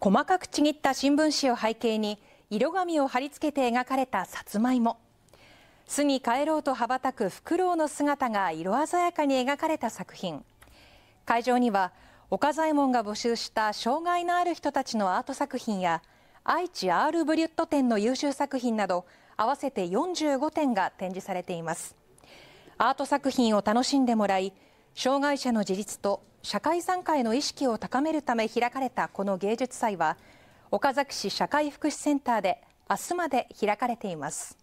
細かくちぎった新聞紙を背景に色紙を貼り付けて描かれたさつまいも巣に帰ろうと羽ばたくフクロウの姿が色鮮やかに描かれた作品会場には岡左衛門が募集した障害のある人たちのアート作品や愛知アール・ブリュット展の優秀作品など合わせて45点が展示されていますアート作品を楽しんでもらい障害者の自立と社会参加への意識を高めるため開かれたこの芸術祭は岡崎市社会福祉センターで明日まで開かれています。